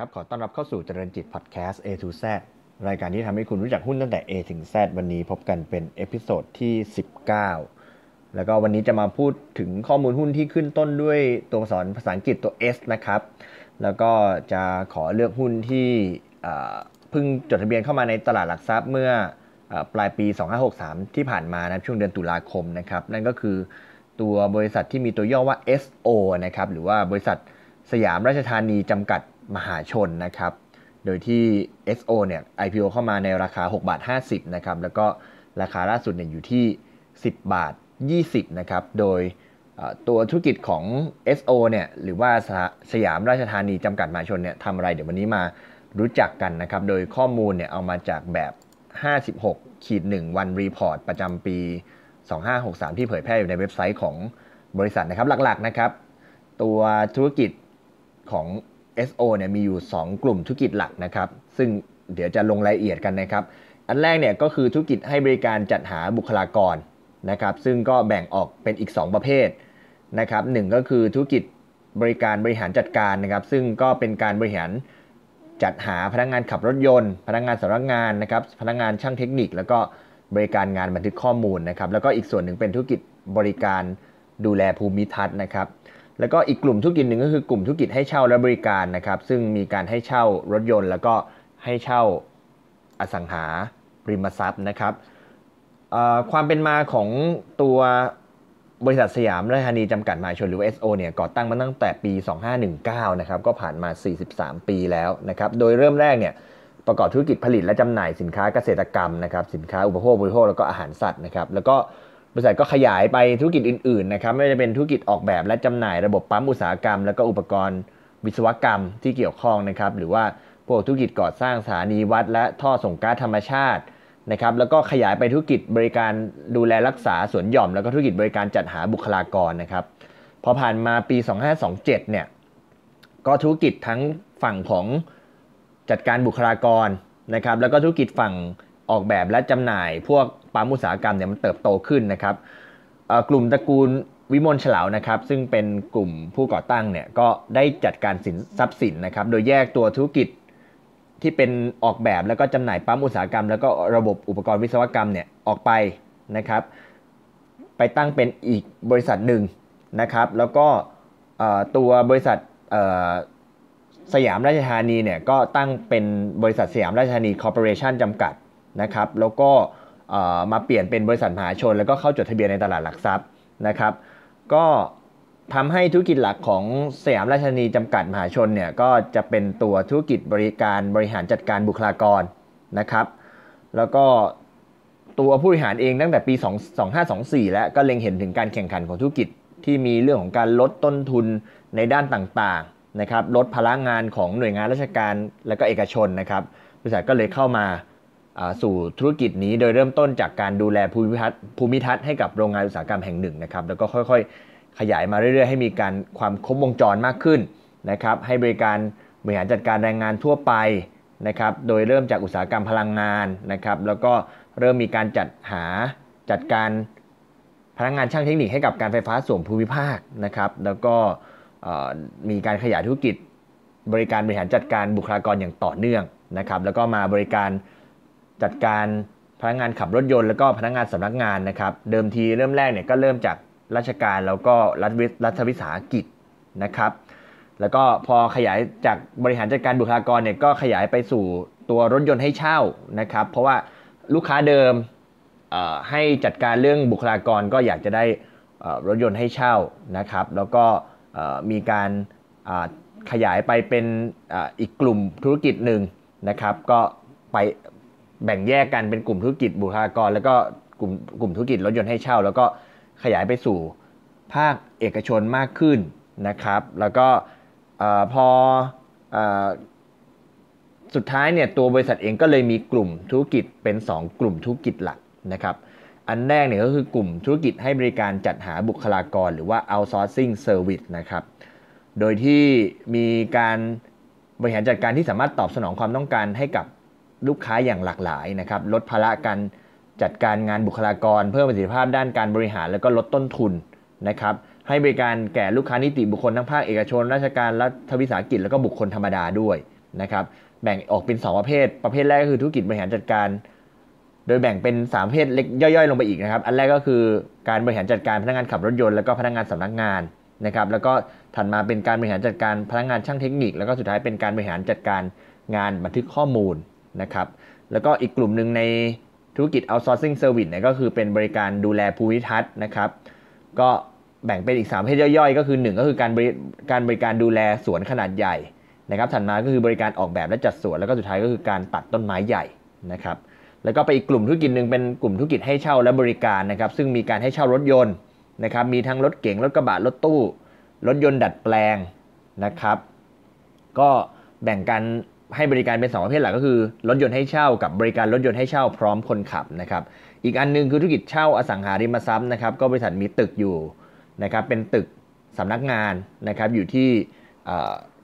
ครับขอต้อนรับเข้าสู่เจริญจิตพอดแคสต์ A to Z รายการที่ทำให้คุณรู้จักหุ้นตั้งแต่ A ถึง Z วันนี้พบกันเป็นเอพิโซดที่ 19 แล้วก็วันนี้จะมาพูดถึงข้อมูลหุ้นที่ขึ้นต้นด้วยตัวอักษรภาษาอังกฤษตัว S นะครับ แล้วก็จะขอเลือกหุ้นที่เพิ่งจดทะเบียนเข้ามาในตลาดหลักทรัพย์เมื่อปลายปี 2563 ที่ผ่านมานะช่วงเดือนตุลาคมนะครับ นั่นก็คือตัวบริษัทที่มีตัวย่อว่า SO นะครับ หรือว่าบริษัทสยามราชธานีจำกัดมหาชนนะครับ โดยที่ SO เนี่ย IPO เข้ามาในราคา6บาท50นะครับ แล้วก็ราคาล่าสุดเนี่ยอยู่ที่ 10บาท20นะครับ โดยตัวธุรกิจของ SO เนี่ยหรือว่าสยามราชธานีจำกัดมหาชนเนี่ยทำอะไร เดี๋ยววันนี้มารู้จักกันนะครับ โดยข้อมูลเนี่ย เอามาจากแบบ 56ขีด1วันรีพอร์ตประจำปี 2563 ที่เผยแพร่อยู่ในเว็บไซต์ของบริษัทนะครับหลักๆนะครับตัวธุรกิจของ SO เนี่ยมีอยู่ 2 กลุ่มธุรกิจหลักนะครับ ซึ่งเดี๋ยวจะลงรายละเอียดกันนะครับ อันแรกเนี่ยก็คือธุรกิจให้บริการจัดหาบุคลากรนะครับ ซึ่งก็แบ่งออกเป็นอีก 2 ประเภทนะครับหก็คือธุรกิจบริการบริหารจัดการนะครับ ซึ่งก็เป็นการบริหารจัดหาพนักงงานขับรถยนต์ พนักงงานสำนักงานนะครับ พนักงงานช่างเทคนิค แล้วก็บริการงานบันทึกข้อมูลนะครับ แล้วก็อีกส่วนหนึ่งเป็นธุรกิจบริการดูแลภูมิทัศน์นะครับแล้วก็อีกกลุ่มธุรกิจหนึ่งก็คือกลุ่มธุรกิจ ให้เช่า และบริการนะครับซึ่งมีการให้เช่ารถยนต์ แล้วก็ให้เช่าอสังหาริมทรัพย์นะครับความเป็นมาของตัวบริษัทสยามราชธานีจำกัดมหาชนหรือ SO เนี่ยก่อตั้งมาตั้งแต่ปี 2519นะครับก็ผ่านมา 43 ปีแล้วนะครับโดยเริ่มแรกเนี่ยประกอบธุรกิจผลิตและจำหน่ายสินค้าเกษตรกรรมนะครับสินค้าอุปโภคบริโภค แล้วก็อาหารสัตว์นะครับ แล้วก็บริษัทก็ขยายไปธุรกิจอื่นๆนะครับไม่ว่าจะเป็นธุรกิจออกแบบและจำหน่ายระบบปั๊มอุตสาหกรรม แล้วก็อุปกรณ์วิศวกรรมที่เกี่ยวข้องนะครับหรือว่าพวกธุรกิจก่อสร้างสถานีวัดและท่อส่งก๊าซธรรมชาตินะครับแล้วก็ขยายไปธุรกิจบริการดูแลรักษาสวนหย่อม แล้วก็ธุรกิจบริการจัดหาบุคลากรนะครับพอผ่านมาปี2527เนี่ยก็ธุรกิจทั้งฝั่งของจัดการบุคลากรนะครับแล้วก็ธุรกิจฝั่งออกแบบและจำหน่ายพวกปั๊มอุตสาหกรรมเนี่ยมันเติบโตขึ้นนะครับกลุ่มตระกูลวิมลฉลาวนะครับซึ่งเป็นกลุ่มผู้ก่อตั้งเนี่ยก็ได้จัดการสินทรัพย์สินนะครับโดยแยกตัวธุรกิจที่เป็นออกแบบแล้วก็จำหน่ายปั๊มอุตสาหกรรม แล้วก็ระบบอุปกรณ์วิศวกรรมเนี่ยออกไปนะครับไปตั้งเป็นอีกบริษัทหนึ่งนะครับแล้วก็ตัวบริษัทสยามราชธานีเนี่ยก็ตั้งเป็นบริษัทสยามราชธานีคอร์ปอเรชันจำกัดนะครับ แล้วก็มาเปลี่ยนเป็นบริษัทมหาชน แล้วก็เข้าจดทะเบียนในตลาดหลักทรัพย์นะครับ ก็ทำให้ธุรกิจหลักของสยามราชนีจำกัดมหาชนเนี่ยก็จะเป็นตัวธุรกิจบริการบริหารจัดการบุคลากรนะครับ แล้วก็ตัวผู้บริหารเองตั้งแต่ปี2524 แล้วก็เล็งเห็นถึงการแข่งขันของธุรกิจที่มีเรื่องของการลดต้นทุนในด้านต่างๆนะครับ ลดพลังงานของหน่วยงานราชการและก็เอกชนนะครับ บริษัทก็เลยเข้ามาสู่ธุรกิจนี้โดยเริ่มต้นจากการดูแลภูมิทัศน์ภูมิทัศน์ให้กับโรงงานอุตสาหกรรมแห่งหนึ่งนะครับ แล้วก็ค่อย ๆ ขยายมาเรื่อยๆให้มีการความครบวงจรมากขึ้นนะครับ ให้บริการบริหารจัดการแรงงานทั่วไปนะครับโดยเริ่มจากอุตสาหกรรมพลังงานนะครับ แล้วก็เริ่มมีการจัดหาจัดการพนักงานช่างเทคนิคให้กับการไฟฟ้าส่วนภูมิภาคนะครับ แล้วก็มีการขยายธุรกิจ บริการบริหารจัดการบุคลากรอย่างต่อเนื่องนะครับ แล้วก็มาบริการจัดการพนักงานขับรถยนต์แล้วก็พนักงานสำนักงานนะครับ เดิมทีเริ่มแรกเนี่ยก็เริ่มจากราชการแล้วก็รัฐวิรัฐวิสาหกิจนะครับ แล้วก็พอขยายจากบริหารจัดการบุคลากรเนี่ยก็ขยายไปสู่ตัวรถยนต์ให้เช่านะครับ เพราะว่าลูกค้าเดิมให้จัดการเรื่องบุคลากรก็อยากจะได้รถยนต์ให้เช่านะครับ แล้วก็มีการขยายไปเป็นอีกกลุ่มธุรกิจหนึ่งนะครับ ก็ไปแบ่งแยกกันเป็นกลุ่มธุรกิจบุคลากร แล้วก็กลุ่มกลุ่มธุรกิจรถยนต์ให้เช่า แล้วก็ขยายไปสู่ภาคเอกชนมากขึ้นนะครับแล้วก็พออสุดท้ายเนี่ยตัวบริษัทเองก็เลยมีกลุ่มธุรกิจเป็น 2 กลุ่มธุรกิจหลักนะครับ อันแรกเนี่ยก็คือกลุ่มธุรกิจให้บริการจัดหาบุคลากรหรือว่า outsourcing service นะครับโดยที่มีการบริหารจัดการที่สามารถตอบสนองความต้องการให้กับลูกค้าอย่างหลากหลายนะครับ ลดภาระการจัดการงานบุคลากรเพิ่มประสิทธิภาพด้านการบริหารแล้วก็ลดต้นทุนนะครับ ให้บริการแก่ลูกค้านิติบุคคลทั้งภาคเอกชน ราชการ รัฐวิสาหกิจแล้วก็บุคคลธรรมดาด้วยนะครับ แบ่งออกเป็น 2 ประเภท ประเภทแรกก็คือธุรกิจบริหารจัดการ โดยแบ่งเป็น3ประเภทเล็กย่อยๆ ลงไปอีกนะครับ อันแรกก็คือการบริหารจัดการพนักงานขับรถยนต์ แล้วก็พนักงานสำนักงานนะครับ แล้วก็ถัดมาเป็นการบริหารจัดการพนักงานช่างเทคนิค แล้วก็สุดท้ายเป็นการบริหารจัดการงานบันทึกข้อมูลนะครับแล้วก็อีกกลุ่มหนึ่งในธุรกิจ outsourcing service เนี่ยก็คือเป็นบริการดูแลภูมิทัศน์นะครับก็แบ่งเป็นอีก3ประเภทย่อยๆ ก็คือ 1 ก็คือการบริการบริการดูแลสวนขนาดใหญ่นะครับถัดมาก็คือบริการออกแบบและจัดสวน แล้วก็สุดท้ายก็คือการตัดต้นไม้ใหญ่นะครับแล้วก็ไปอีกกลุ่มธุรกิจหนึ่งเป็นกลุ่มธุรกิจให้เช่าและบริการนะครับซึ่งมีการให้เช่ารถยนต์นะครับมีทั้งรถเก๋งรถกระบะรถตู้รถยนต์ดัดแปลงนะครับ ก็แบ่งกันให้บริการเป็น2ประเภทหลักก็คือรถยนต์ให้เช่ากับบริการรถยนต์ให้เช่าพร้อมคนขับนะครับอีกอันนึงคือธุรกิจเช่าอสังหาริมทรัพย์นะครับก็บริษัทมีตึกอยู่นะครับเป็นตึกสำนักงานนะครับอยู่ที่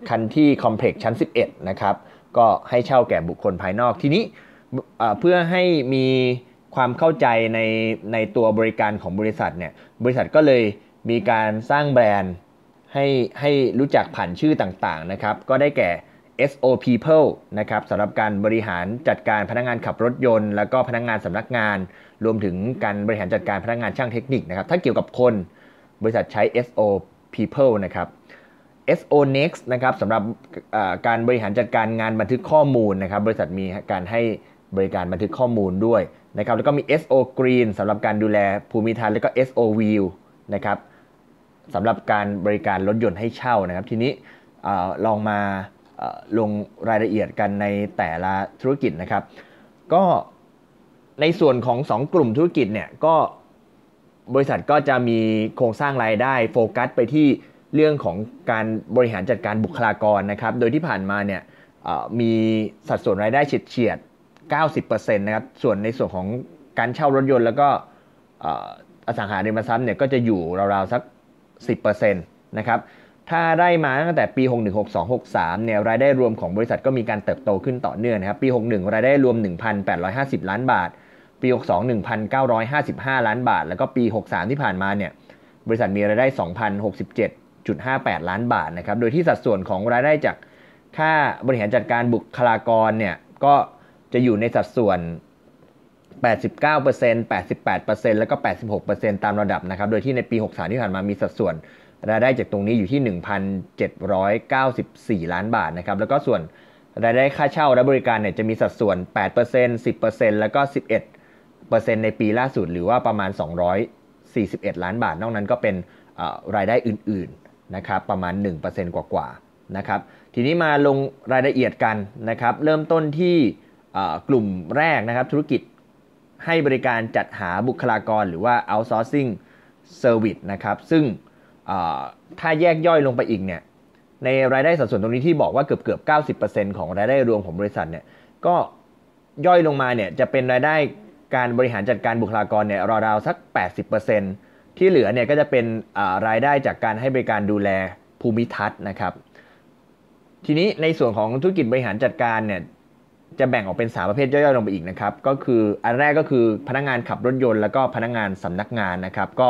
คันที่คอมเพล็กซ์ชั้น11นะครับก็ให้เช่าแก่บุคคลภายนอกทีนี้เพื่อให้มีความเข้าใจในในตัวบริการของบริษัทเนี่ยบริษัทก็เลยมีการสร้างแบรนด์ให้ให้รู้จักผ่านชื่อต่างๆนะครับก็ได้แก่ SO People นะครับสำหรับการบริหารจัดการพนักงานขับรถยนต์ แล้วก็พนักงานสำนักงาน รวมถึงการบริหารจัดการพนักงานช่างเทคนิคนะครับ ถ้าเกี่ยวกับคนบริษัทใช้ SO People นะครับ SO Next นะครับสำหรับการบริหารจัดการงานบันทึกข้อมูลนะครับ บริษัทมีการให้บริการบันทึกข้อมูลด้วยนะครับแล้วก็มี SO Green สำหรับการดูแลภูมิทัศน์แล้วก็ SO View นะครับสำหรับการบริการรถยนต์ให้เช่านะครับ ทีนี้ลองมาลงรายละเอียดกันในแต่ละธุรกิจนะครับก็ในส่วนของ 2 กลุ่มธุรกิจเนี่ยก็บริษัทก็จะมีโครงสร้างรายได้โฟกัสไปที่เรื่องของการบริหารจัดการบุคลากรนะครับ โดยที่ผ่านมาเนี่ยมีสัดส่วนรายได้เฉียดเฉียด 90%นะครับส่วนในส่วนของการเช่ารถยนต์แล้วก็อสังหาริมทรัพย์เนี่ยก็จะอยู่ราวๆสัก 10%นะครับถ้าได้มาตั้งแต่ปี 61 62 63 เนี่ยรายได้รวมของบริษัทก็มีการเติบโตขึ้นต่อเนื่องนะครับปี 61 รายได้รวม 1,850 ล้านบาท ปี 62 1,955 ล้านบาท แล้วก็ปี 63 ที่ผ่านมาเนี่ยบริษัทมีรายได้ 2,067.58 ล้านบาทนะครับโดยที่สัดส่วนของรายได้จากค่าบริหารจัดการบุคลากรเนี่ยก็จะอยู่ในสัดส่วน 89% 88%แล้วก็ 86%ตามระดับนะครับ โดยที่ในปี 63 ที่ผ่านมามีสัดส่วนรายได้จากตรงนี้อยู่ที่ 1,794 ล้านบาทนะครับ แล้วก็ส่วนรายได้ค่าเช่าและบริการเนี่ยจะมีสัดส่วน 8% 10%แล้วก็11%ในปีล่าสุด หรือว่าประมาณ 241 ล้านบาท นอกนั้นก็เป็นรายได้อื่นๆนะครับประมาณ 1%กว่าๆนะครับ ทีนี้มาลงรายละเอียดกันนะครับ เริ่มต้นที่กลุ่มแรกนะครับธุรกิจให้บริการจัดหาบุคลากรหรือว่า outsourcing service นะครับ ซึ่งถ้าแยกย่อยลงไปอีกเนี่ยในรายได้สัดส่วนตรงนี้ที่บอกว่าเกือบเกือบเกบ90%ของรายได้รวมของบริษัทเนี่ยก็ย่อยลงมาเนี่ยจะเป็นรายได้การบริหารจัดการบุคลากรเนี่ยราวๆสัก 80%ที่เหลือเนี่ยก็จะเป็นรายได้จากการให้บริการดูแลภูมิทัศน์นะครับ ทีนี้ในส่วนของธุรกิจบริหารจัดการเนี่ยจะแบ่งออกเป็นสาประเภทย่อยๆลงไปอีกนะครับก็คืออันแรกก็คือพนักงานขับรถยนต์ แล้วก็พนักงานสำนักงานนะครับ ก็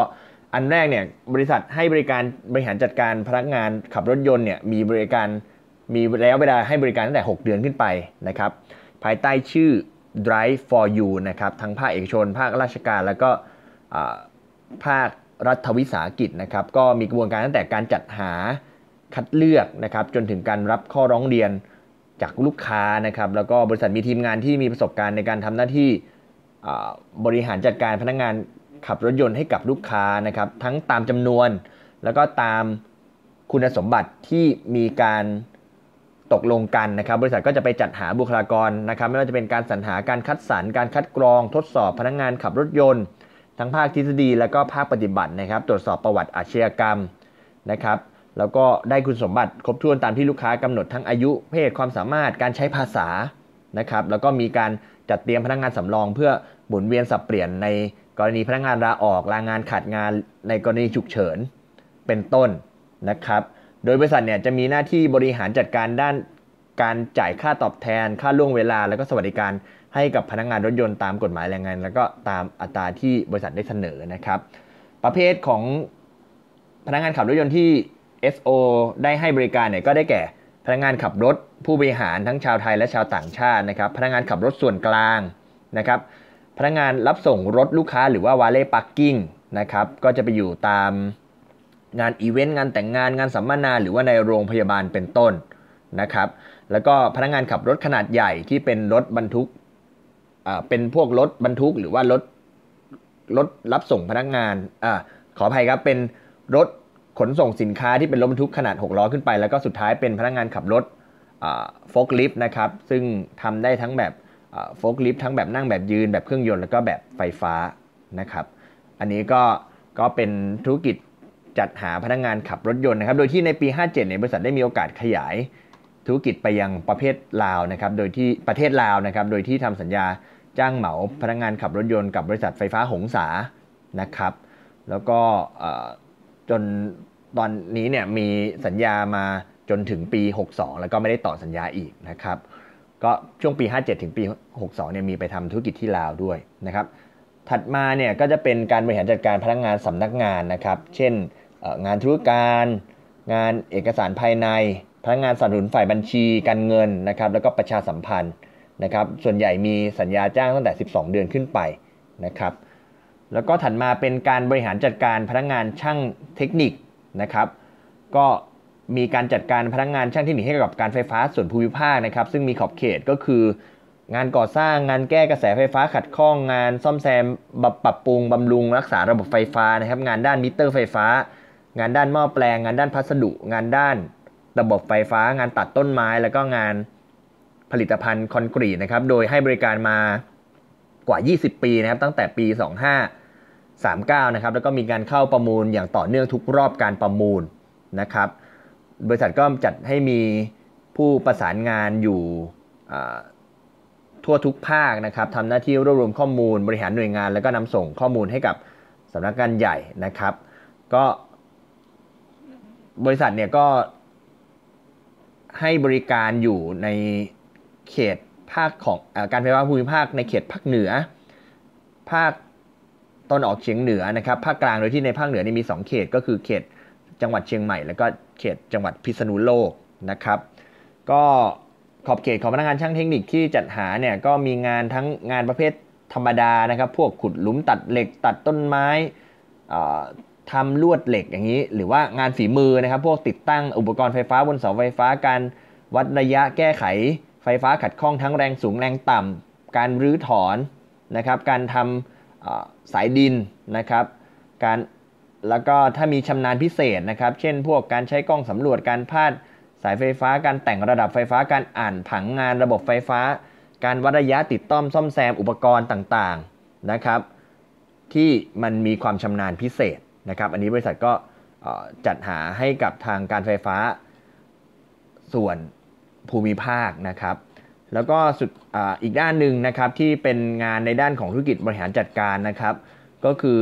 อันแรกเนี่ยบริษัทให้บริการบริหารจัดการพนักงานขับรถยนต์เนี่ยมีบริการมีแล้วเวลาให้บริการตั้งแต่ 6 เดือนขึ้นไปนะครับภายใต้ชื่อ Drive for You นะครับทั้งภาคเอกชน ภาคราชการ แล้วก็ภาครัฐวิสาหกิจนะครับก็มีกระบวนการตั้งแต่การจัดหาคัดเลือกนะครับจนถึงการรับข้อร้องเรียนจากลูกค้านะครับแล้วก็บริษัทมีทีมงานที่มีประสบการณ์ในการทำหน้าที่บริหารจัดการพนักงงานขับรถยนต์ให้กับลูกค้านะครับทั้งตามจำนวน แล้วก็ตามคุณสมบัติที่มีการตกลงกันนะครับ บริษัทก็จะไปจัดหาบุคลากรนะครับ ไม่ว่าจะเป็นการสรรหาการคัดสรรการคัดกรอง ทดสอบพนักงงานขับรถยนต์ ทั้งภาคทฤษฎีและก็ภาคปฏิบัตินะครับตรวจสอบประวัติอาชญากรรมนะครับ แล้วก็ได้คุณสมบัติ ครบถ้วนตามที่ลูกค้ากำหนดทั้งอายุเพศความสามารถการใช้ภาษานะครับแล้วก็มีการจัดเตรียมพนักงงานสำรองเพื่อหมุนเวียนสับเปลี่ยนในกรณีพนักงานลาออกลางงานขาดงานในกรณีฉุกเฉินเป็นต้นนะครับ โดยบริษัทเนี่ยจะมีหน้าที่บริหารจัดการด้านการจ่ายค่าตอบแทน ค่าล่วงเวลาแล้วก็สวัสดิการให้กับพนักงานรถยนต์ตามกฎหมายแรงงาน แล้วก็ตามอัตราที่บริษัทได้เสนอนะครับ ประเภทของพนักงานขับรถยนต์ที่ SO ได้ให้บริการเนี่ยก็ได้แก่พนักงานขับรถผู้บริหารทั้งชาวไทยและชาวต่างชาตินะครับ พนักงานขับรถส่วนกลางนะครับพนักงานรับส่งรถลูกค้าหรือว่าวาเล่ปักกิ้งนะครับ ก็จะไปอยู่ตามงานอีเวนต์งานแต่งงานงานสัมมนาหรือว่าในโรงพยาบาลเป็นต้นนะครับแล้วก็พนักงานขับรถขนาดใหญ่ที่เป็นรถบรรทุกอ่าเป็นพวกรถบรรทุกหรือว่ารถรถรับส่งพนักงานอ่าขออภัยครับเป็นรถขนส่งสินค้าที่เป็นรถบรรทุกขนาด6ล้อขึ้นไป แล้วก็สุดท้ายเป็นพนักงานขับรถอ่าโฟล์คลิฟต์นะครับซึ่งทำได้ทั้งแบบโฟล์คลิฟทั้งแบบนั่งแบบยืนแบบเครื่องยนต์แล้วก็แบบไฟฟ้านะครับ อันนี้ก็ก็เป็นธุรกิจจัดหาพนักงงานขับรถยนต์นะครับ โดยที่ในปี 57 เนี่ยบริษัทได้มีโอกาสขยายธุรกิจไปยังประเภทลาวนะครับ โดยที่ประเทศลาวนะครับ โดยที่ทำสัญญาจ้างเหมาพนักงงานขับรถยนต์กับบริษัทไฟฟ้าหงสานะครับ แล้วก็จนตอนนี้เนี่ยมีสัญญามาจนถึงปี 62 แล้วก็ไม่ได้ต่อสัญญาอีกนะครับก็ช่วงปี57ถึงปี62เนี่ยมีไปทำธุรกิจที่ลาวด้วยนะครับ ถัดมาเนี่ยก็จะเป็นการบริหารจัดการพนักงงานสำนักงานนะครับ เช่น งานธุรการ งานเอกสารภายในพนักงงานสนับสนุนฝ่ายบัญชีการเงินนะครับ แล้วก็ประชาสัมพันธ์นะครับ ส่วนใหญ่มีสัญญาจ้างตั้งแต่ 12 เดือนขึ้นไปนะครับ แล้วก็ถัดมาเป็นการบริหารจัดการพนักงงานช่างเทคนิคนะครับก็มีการจัดการพนักงงานช่างที่หนีให้กับการไฟฟ้าส่วนภูมิภาคนะครับ ซึ่งมีขอบเขตก็คือ งานก่อสร้างงานแก้กระแสไฟฟ้า ขัดข้องงานซ่อมแซมบปรับปรุง บำรุง รักษาระบบไฟฟ้านะครับ งานด้านมิเตอร์ไฟฟ้า งานด้านหม้อแปลง งานด้านพัสดุ งานด้านระบบไฟฟ้า งานตัดต้นไม้ แล้วก็งานผลิตภัณฑ์คอนกรีตนะครับ โดยให้บริการมากว่า 20 ปีนะครับ ตั้งแต่ปี 2539 นะครับ แล้วก็มีการเข้าประมูลอย่างต่อเนื่องทุกรอบการประมูลนะครับบริษัทก็จัดให้มีผู้ประสานงานอยู่ทั่วทุกภาคนะครับทำหน้าที่รวบรวมข้อมูลบริหารหน่วยงาน แล้วก็นำส่งข้อมูลให้กับสำนักงานใหญ่นะครับ ก็บริษัทเนี่ยก็ให้บริการอยู่ในเขตภาคของอการไฟฟ้าภูมิภาคในเขตภาคเหนือ ภาคตอนออกเฉียงเหนือนะครับภาคกลางโดยที่ในภาคเหนือนี่มี 2 เขต ก็คือเขตจังหวัดเชียงใหม่แล้วก็เขตจังหวัดพิษณุโลกนะครับ ก็ขอบเขตของพนักงานช่างเทคนิคที่จัดหาเนี่ยก็มีงานทั้งงานประเภทธรรมดานะครับ พวกขุดหลุมตัดเหล็ก ตัดต้นไม้ทำลวดเหล็กอย่างนี้ หรือว่างานฝีมือนะครับ พวกติดตั้งอุปกรณ์ไฟฟ้าบนเสาไฟฟ้า การวัดระยะแก้ไขไฟฟ้าขัดข้องทั้งแรงสูงแรงต่ำการรื้อถอนนะครับ การทำสายดินนะครับการแล้วก็ถ้ามีชำนาญพิเศษนะครับ เช่นพวกการใช้กล้องสำรวจการพาดสายไฟฟ้า การแต่งระดับไฟฟ้าการอ่านผังงานระบบไฟฟ้า การวัดระยะติดต้อมซ่อมแซมอุปกรณ์ต่างๆนะครับ ที่มันมีความชำนาญพิเศษนะครับ อันนี้บริษัทก็จัดหาให้กับทางการไฟฟ้าส่วนภูมิภาคนะครับ แล้วก็สุดออีกด้านหนึ่งนะครับที่เป็นงานในด้านของธุรกิจบริหารจัดการนะครับ ก็คือ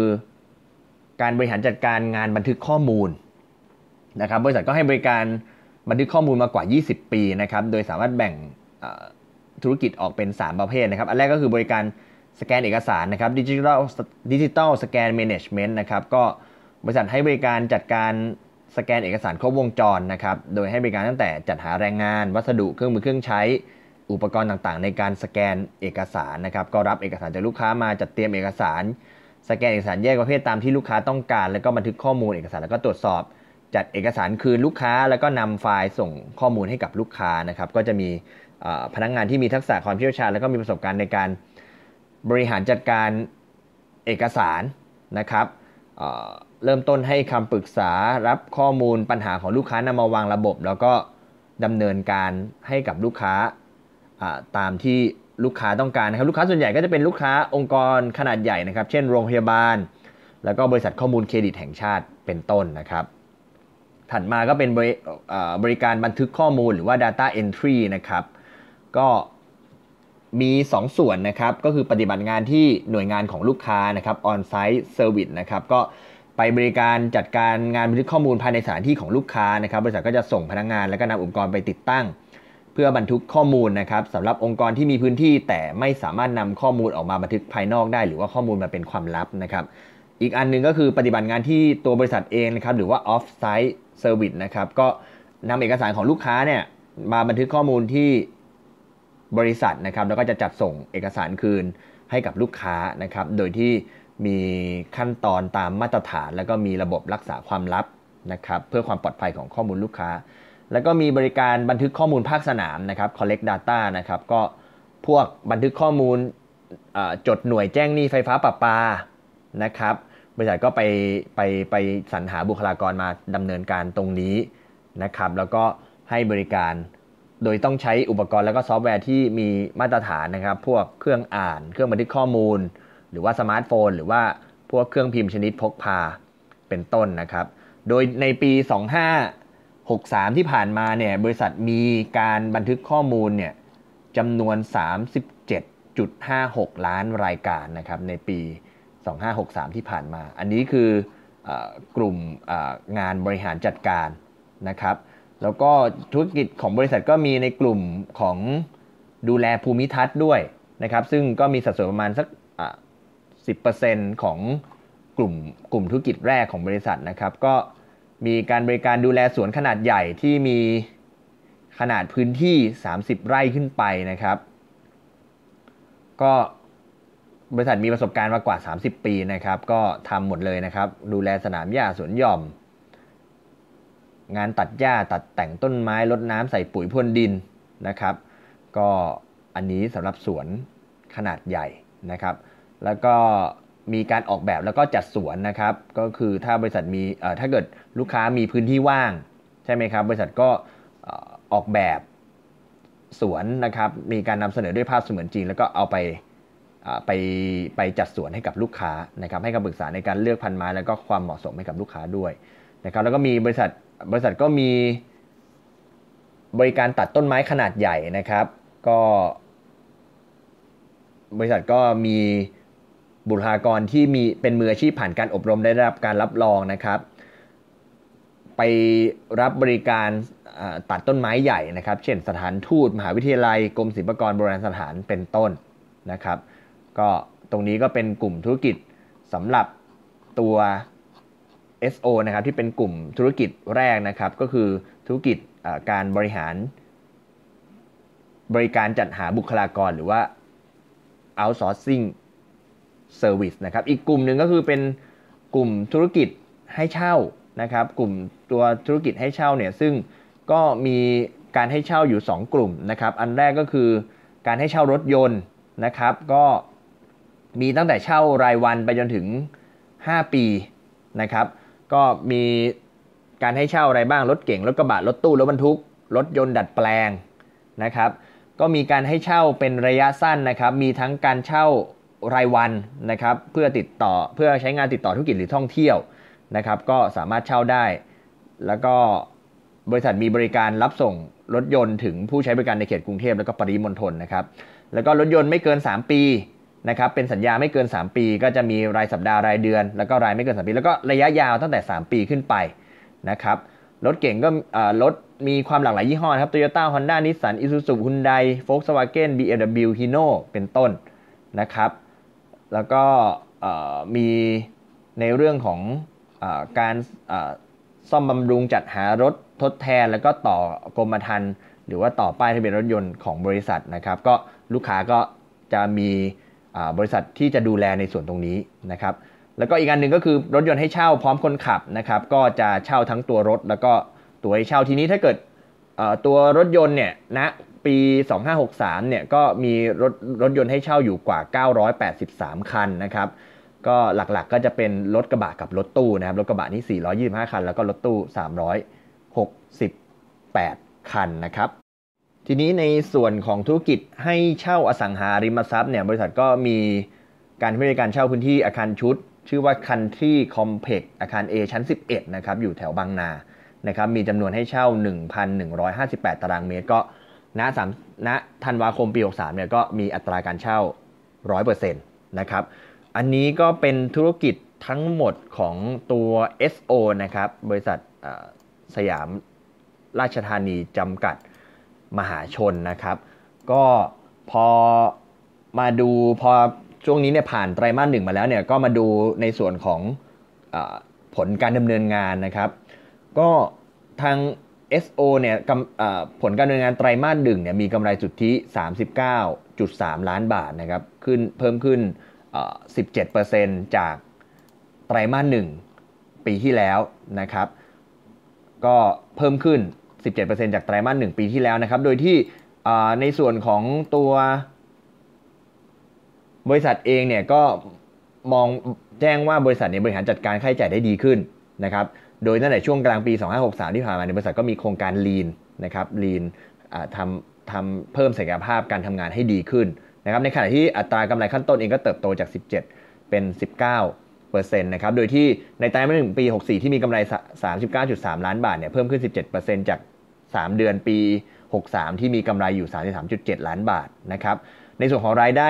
การบริหารจัดการงานบันทึกข้อมูลนะครับบริษัทก็ให้บริการบันทึกข้อมูลมากว่า 20 ปีนะครับโดยสามารถแบ่งธุรกิจออกเป็น3ประเภทนะครับอันแรกก็คือบริการสแกนเอกสารนะครับดิจิทัลดิจิทัลสแกนเมネนจเมนต์นะครับก็บริษัทให้บริการจัดการสแกนเอกสารครบวงจรนะครับโดยให้บริการตั้งแต่จัดหาแรงงานวัสดุเครื่องมือเครื่องใช้อุปกรณ์ต่างๆ ในการสแกนเอกสารนะครับก็รับเอกสารจากลูกค้ามาจัดเตรียมเอกสารสแกนเอกสารแยกประเภทตามที่ลูกค้าต้องการ แล้วก็บันทึกข้อมูลเอกสารแล้วก็ตรวจสอบ จัดเอกสารคืนลูกค้าแล้วก็นำไฟล์ส่งข้อมูลให้กับลูกค้านะครับ ก็จะมีพนักงงานที่มีทักษะความเชี่ยวชาญแล้วก็มีประสบการณ์ในการบริหารจัดการเอกสารนะครับเเริ่มต้นให้คำปรึกษารับข้อมูลปัญหาของลูกค้านำมาวางระบบ แล้วก็ดำเนินการให้กับลูกค้าตามที่ลูกค้าต้องการนะครับลูกค้าส่วนใหญ่ก็จะเป็นลูกค้าองค์กรขนาดใหญ่นะครับเช่นโรงพยาบาล แล้วก็บริษัทข้อมูลเครดิตแห่งชาติ เป็นต้นนะครับถัดมาก็เป็นบริการบันทึกข้อมูลหรือว่า data entry นะครับก็มี 2 ส่วนนะครับก็คือปฏิบัติงานที่หน่วยงานของลูกค้านะครับ on-site service นะครับก็ไปบริการจัดการงานบันทึกข้อมูลภายในสถานที่ของลูกค้านะครับบริษัทก็จะส่งพนักงงานและก็นำอุปกรณ์ไปติดตั้งเพื่อบันทึกข้อมูลนะครับสำหรับองค์กรที่มีพื้นที่แต่ไม่สามารถนำข้อมูลออกมาบันทึกภายนอกได้ หรือว่าข้อมูลมาเป็นความลับนะครับ อีกอันนึงก็คือปฏิบัติงานที่ตัวบริษัทเองนะครับหรือว่า off-site service นะครับก็นำเอกสารของลูกค้าเนี่ยมาบันทึกข้อมูลที่บริษัทนะครับแล้วก็จะจัดส่งเอกสารคืนให้กับลูกค้านะครับโดยที่มีขั้นตอนตามมาตรฐาน แล้วก็มีระบบรักษาความลับนะครับ เพื่อความปลอดภัยของข้อมูลลูกค้าแล้วก็มีบริการบันทึกข้อมูลภาคสนามนะครับ collect data นะครับก็พวกบันทึกข้อมูลจดหน่วยแจ้งหนี้ไฟฟ้าประปานะครับ บริษัทก็ไปไปไปสรรหาบุคลากรมาดำเนินการตรงนี้นะครับ แล้วก็ให้บริการ โดยต้องใช้อุปกรณ์และก็ซอฟต์แวร์ที่มีมาตรฐานนะครับ พวกเครื่องอ่าน เครื่องบันทึกข้อมูล หรือว่าสมาร์ทโฟน หรือว่าพวกเครื่องพิมพ์ชนิดพกพาเป็นต้นนะครับ โดยในปี 25 63 ที่ผ่านมาเนี่ยบริษัทมีการบันทึกข้อมูลเนี่ยจำนวน 37.56 ล้านรายการนะครับในปี 2563 ที่ผ่านมา อันนี้คืออกลุ่มงานบริหารจัดการนะครับ แล้วก็ธุรกิจของบริษัทก็มีในกลุ่มของดูแลภูมิทัศน์ด้วยนะครับซึ่งก็มีสัดส่วนประมาณสัก10%ของกลุ่มกลุ่มธุรกิจแรกของบริษัทนะครับก็มีการบริการดูแลสวนขนาดใหญ่ที่มีขนาดพื้นที่ 30 ไร่ขึ้นไปนะครับ ก็บริษัทมีประสบการณ์มากว่า 30 ปีนะครับ ก็ทำหมดเลยนะครับ ดูแลสนามหญ้าสวนหย่อม งานตัดหญ้าตัดแต่งต้นไม้ลดน้ำใส่ปุ๋ยพ่นดินนะครับ ก็อันนี้สำหรับสวนขนาดใหญ่นะครับ แล้วก็มีการออกแบบแล้วก็จัดสวนนะครับ ก็คือถ้าบริษัทมีถ้าเกิดลูกค้ามีพื้นที่ว่างใช่ไหมครับบริษัทก็ออกแบบสวนนะครับ มีการนำเสนอด้วยภาพเสมือนจริงแล้วก็เอาไปไปไปจัดสวนให้กับลูกค้านะครับให้คำปรึกษาในการเลือกพันธุ์ไม้แล้วก็ความเหมาะสมให้กับลูกค้าด้วยนะครับ แล้วก็มีบริษัทบริษัทก็มีบริการตัดต้นไม้ขนาดใหญ่นะครับ ก็ บริษัทก็มีบุคลากรที่มีเป็นมืออาชีพผ่านการอบรมได้รับการรับรองนะครับ ไปรับบริการตัดต้นไม้ใหญ่นะครับ เช่นสถานทูต มหาวิทยาลัยกรมศิลปากรโบราณสถานเป็นต้นนะครับ ก็ตรงนี้ก็เป็นกลุ่มธุรกิจสำหรับตัว SO นะครับที่เป็นกลุ่มธุรกิจแรกนะครับ ก็คือธุรกิจการบริหาร บริการจัดหาบุคลากรหรือว่า outsourcing เซอร์วิสนะครับอีกกลุ่มหนึ่งก็คือเป็นกลุ่มธุรกิจให้เช่านะครับกลุ่มตัวธุรกิจให้เช่าเนี่ยซึ่งก็มีการให้เช่าอยู่ 2 กลุ่มนะครับอันแรกก็คือการให้เช่ารถยนต์นะครับก็มีตั้งแต่เช่ารายวันไปจนถึง 5 ปีนะครับก็มีการให้เช่าอะไรบ้างรถเก่งรถกระบะรถตู้รถบรรทุกรถยนต์ดัดแปลงนะครับก็มีการให้เช่าเป็นระยะสั้นนะครับมีทั้งการเช่ารายวันนะครับเพื่อติดต่อเพื่อใช้งานติดต่อธุรกิจหรือท่องเที่ยวนะครับ ก็สามารถเช่าได้ แล้วก็บริษัทมีบริการรับส่งรถยนต์ถึงผู้ใช้บริการในเขตกรุงเทพ และก็ปริมณฑลนะครับ แล้วก็รถยนต์ไม่เกิน 3 ปีนะครับ เป็นสัญญาไม่เกิน 3 ปี ก็จะมีรายสัปดาห์รายเดือน แล้วก็รายไม่เกิน3ปีแล้วก็ระยะยาวตั้งแต่ 3 ปีขึ้นไปนะครับรถเก่งก็รถมีความหลากหลายยี่ห้อนะครับโโตตย้า t o y o t น h o ซ d a ุ i s s a n Isuzu Hyundai เ o l k s w a g บ n ล m w ฮ i โนเป็นต้นนะครับแล้วก็มีในเรื่องของอการซ่อมบำรุงจัดหารถทดแทน แล้วก็ต่อกรมธรรม์หรือว่าต่อป้ายทะเบียนรถยนต์ของบริษัทนะครับ ก็ลูกค้าก็จะมีบริษัทที่จะดูแลในส่วนตรงนี้นะครับ แล้วก็อีกอันหนึ่งก็คือรถยนต์ให้เช่าพร้อมคนขับนะครับก็จะเช่าทั้งตัวรถ แล้วก็ตัวให้เช่าทีนี้ถ้าเกิดตัวรถยนต์เนี่ยณปี 2563เนี่ยก็มีรถรถยนต์ให้เช่าอยู่กว่า 983 คันนะครับก็หลักๆกก็จะเป็นรถกระบะกับรถตู้นะครับรถกระบะนี่ 425 คัน แล้วก็รถตู้ 368 คันนะครับทีนี้ในส่วนของธุรกิจให้เช่าอสังหาริมทรัพย์เนี่ยบริษัทก็มีการให้บริการเช่าพื้นที่อาคารชุด ชื่อว่านท u n คอมเพล็กซ์อาคาร A ชั้น 11นะครับอยู่แถวบางนานะครับมีจำนวนให้เช่า 1,158 ตารางเมตรก็ณสามณธันวาคมปี 63 เนี่ย ก็มีอัตราการเช่า 100%นะครับ อันนี้ก็เป็นธุรกิจทั้งหมดของตัว SO นะครับ บริษัทสยามราชธานีจำกัดมหาชนนะครับ ก็พอมาดูพอช่วงนี้เนี่ยผ่านไตรมาสหนึ่งมาแล้วเนี่ย ก็มาดูในส่วนของอผลการดำเนินงานนะครับ ก็ทาง SO เนี่ยผลการดำเนินงานไตรมาสหนึ่งเนี่ยมีกำไรสุทธิ39.3 ล้านบาทนะครับขึ้นเพิ่มขึ้น17%จากไตรมาสหนึ่งปีที่แล้วนะครับ ก็เพิ่มขึ้น 17%จากไตรมาสหนึ่งปีที่แล้วนะครับ โดยที่ในส่วนของตัวบริษัทเองเนี่ยก็มองแจ้งว่าบริษัทเนี่ยบริหารจัดการค่าใช้จ่ายได้ดีขึ้นนะครับโดยตั้งแต่ช่วงกลางปี 2563 ที่ผ่านมาในบริษัทก็มีโครงการ Lean นะครับ Lean ทำทำเพิ่มศักยภาพการทำงานให้ดีขึ้นนะครับในขณะที่อัตรากำไรขั้นต้นเองก็เติบโตจาก 17 เป็น 19 เปอร์เซ็นต์นะครับโดยที่ในไตรมาสหนึ่งปี 64 ที่มีกำไร 39.3 ล้านบาทเนี่ยเพิ่มขึ้น 17%จาก 3 เดือนปี 63 ที่มีกำไรอยู่ 33.7 ล้านบาทนะครับในส่วนของรายได้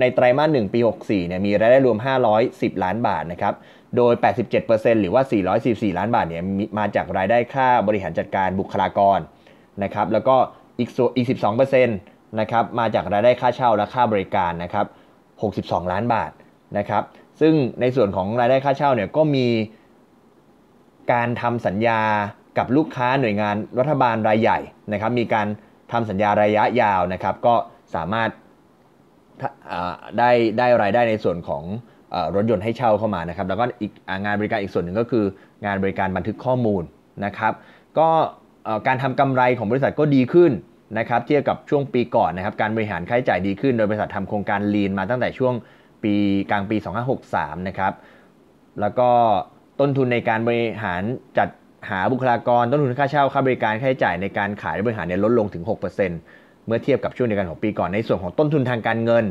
ในไตรมาสหนึ่งปี 64 เนี่ยมีรายได้รวม 510 ล้านบาทนะครับโดย 87%หรือว่า 444 ล้านบาท เนี่ยมาจากรายได้ค่าบริหารจัดการบุคลากรนะครับ แล้วก็อีกอีก 12%นะครับ มาจากรายได้ค่าเช่าและค่าบริการนะครับ 62 ล้านบาทนะครับ ซึ่งในส่วนของรายได้ค่าเช่า เนี่ย ก็มีการทำสัญญา กับลูกค้าหน่วยงานรัฐบาลรายใหญ่นะครับ มีการทำสัญญาระยะยาวนะครับ ก็สามารถได้ได้รายได้ในส่วนของรถยนต์ให้เช่าเข้ามานะครับแล้วก็อีกงานบริการอีกส่วนหนึ่งก็คือ งานบริการบันทึกข้อมูลนะครับก็การทำกำไรของบริษัทก็ดีขึ้นนะครับเทียบกับช่วงปีก่อนนะครับการบริหารค่าใช้จ่ายดีขึ้น โดยบริษัททำโครงการลีนมาตั้งแต่ช่วงปีกลางปี2563นะครับแล้วก็ต้นทุนในการบริหารจัดหาบุคลากร ต้นทุนค่าเช่าค่าบริการค่าใช้จ่ายในการขายและบริหารเนี่ยลดลงถึง 6%เมื่อเทียบกับช่วงเดียวกันของปีก่อนในส่วนของต้นทุนทางการเงิน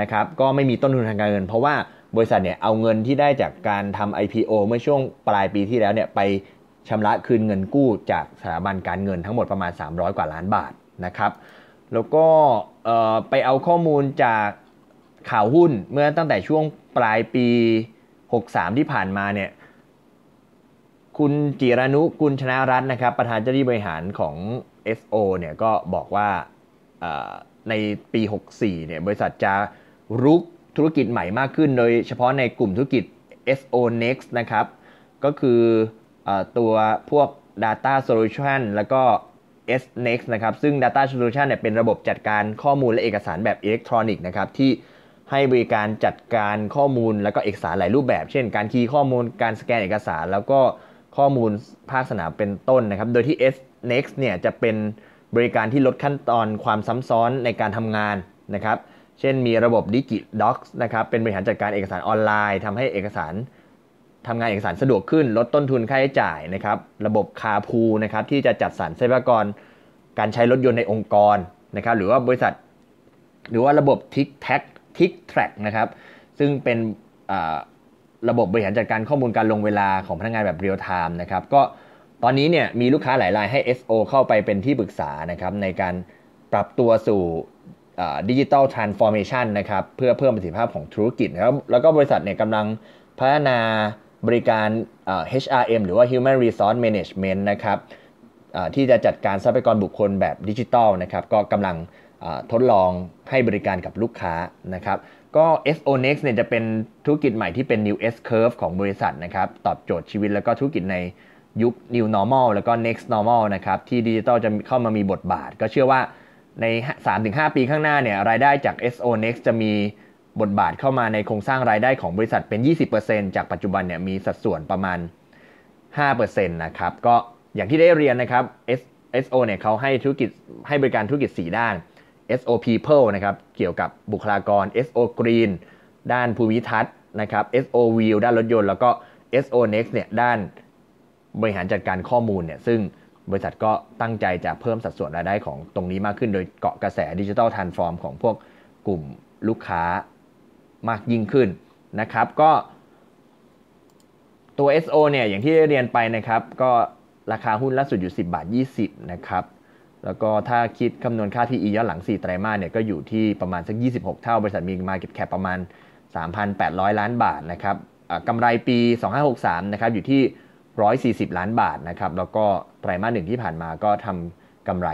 นะครับก็ไม่มีต้นทุนทางการเงิน เพราะว่าบริษัทเนี่ยเอาเงินที่ได้จากการทำ IPO เมื่อช่วงปลายปีที่แล้วเนี่ยไปชำระคืนเงินกู้จากสถาบันการเงินทั้งหมดประมาณ 300 กว่าล้านบาทนะครับแล้วก็ไปเอาข้อมูลจากข่าวหุ้นเมื่อตั้งแต่ช่วงปลายปี 63 ที่ผ่านมาเนี่ยคุณจิรานุกุลชนะรัตน์นะครับประธานเจ้าหน้าที่บริหารของ SO เนี่ยก็บอกว่าในปี 64เนี่ยบริษัทจะรุกธุรกิจใหม่มากขึ้นโดยเฉพาะในกลุ่มธุรกิจ SO Next นะครับ ก็คืออตัวพวก Data Solution แล้วก็ S Next นะครับซึ่ง Data Solution เนี่ยเป็นระบบจัดการข้อมูลและเอกสารแบบอิเล็กทรอนิกส์นะครับที่ให้บริการจัดการข้อมูลแล้วก็เอกสารหลายรูปแบบ เช่นการคีย์ข้อมูลการสแกนเอกสารแล้วก็ข้อมูลภาคสนามเป็นต้นนะครับ โดยที่ S Next เนี่ยจะเป็นบริการที่ลดขั้นตอนความซ้ำซ้อนในการทำงานนะครับเช่นมีระบบดิจิด็อกนะครับเป็นบริหารจัดการเอกสารออนไลน์ ทำให้เอกสารทำงานเอกสารสะดวกขึ้น ลดต้นทุนค่าใช้จ่ายนะครับระบบคาพูนะครับที่จะจัดสรรทรัพยากร การใช้รถยนต์ในองค์กรนะครับหรือว่าบริษัท หรือว่าระบบทิกแท็กทิกแทร็กนะครับซึ่งเป็นระบบบริหารจัดการข้อมูลการลงเวลาของพนักงงานแบบเรียลไทม์นะครับก็ตอนนี้เนี่ยมีลูกค้าหลายรายให้ SO เข้าไปเป็นที่ปรึกษานะครับในการปรับตัวสู่ดิจิตอลทรานส์ฟอร์เมชันนะครับเพื่อเพิ่มประสิทธิภาพของธุรกิจแล้วแล้วก็บริษัทเนี่ยกำลังพัฒนาบริการ HRM หรือว่า Human Resource Management นะครับที่จะจัดการทรัพยากรบุคคลแบบดิจิตอลนะครับก็กำลังทดลองให้บริการกับลูกค้านะครับก็ SO Next เนี่ยจะเป็นธุรกิจใหม่ที่เป็น New S Curve ของบริษัทนะครับตอบโจทย์ชีวิตแล้วก็ธุรกิจในยุค New Normal แล้วก็ Next Normal นะครับที่ดิจิตอลจะเข้ามามีบทบาทก็เชื่อว่าใน 3-5 ปีข้างหน้าเนี่ยรายได้จาก SO Next จะมีบทบาทเข้ามาในโครงสร้างรายได้ของบริษัทเป็น 20%จากปัจจุบันเนี่ยมีสัดส่วนประมาณ5%นะครับก็อย่างที่ได้เรียนนะครับ SO เนี่ยเขาให้ธุรกิจให้บริการธุรกิจ 4 ด้าน SO People นะครับเกี่ยวกับบุคลากร SO Green ด้านภูมิทัศน์นะครับ SO View ด้านรถยนต์ แล้วก็ SO Next เนี่ยด้านบริหารจัดการข้อมูลเนี่ยซึ่งบริษัทก็ตั้งใจจะเพิ่มสัดส่วนรายได้ของตรงนี้มากขึ้น โดยเกาะกระแสดิจิทัลทันฟอร์มของพวกกลุ่มลูกค้ามากยิ่งขึ้นนะครับก็ตัว SO เนี่ยอย่างที่เรียนไปนะครับก็ราคาหุ้นล่าสุดอยู่ 10 บาท 20นะครับแล้วก็ถ้าคิดคำนวณค่า PE ย้อนหลัง4ไตรมาสเนี่ยก็อยู่ที่ประมาณสัก26 เท่าบริษัทมี Market Cap ประมาณ 3,800 ล้านบาทนะครับกำไรปี2563นะครับอยู่ที่140 ล้านบาทนะครับแล้วก็ไตรมาสหนึ่งที่ผ่านมาก็ทำกำไร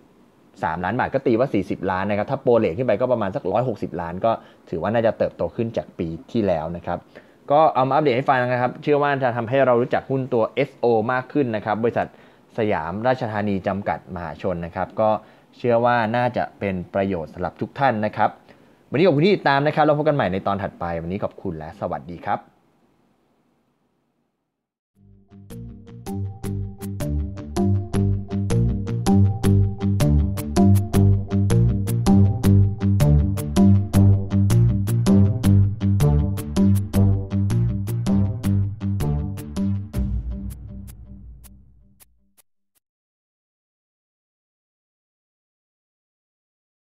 39.3 ล้านบาทก็ตีว่า 40 ล้านนะครับถ้าโปรเลทขึ้นไปก็ประมาณสัก 160 ล้าน ก็ถือว่าน่าจะเติบโตขึ้นจากปีที่แล้วนะครับก็เอามาอัปเดตให้ฟังนะครับเชื่อว่าจะทำให้เรารู้จักหุ้นตัว SO มากขึ้นนะครับ บริษัทสยามราชธานีจำกัดมหาชนนะครับก็เชื่อว่าน่าจะเป็นประโยชน์สำหรับทุกท่านนะครับวันนี้ขอบคุณที่ติดตามนะครับเราพบกันใหม่ในตอนถัดไป วันนี้ขอบคุณและสวัสดีครับ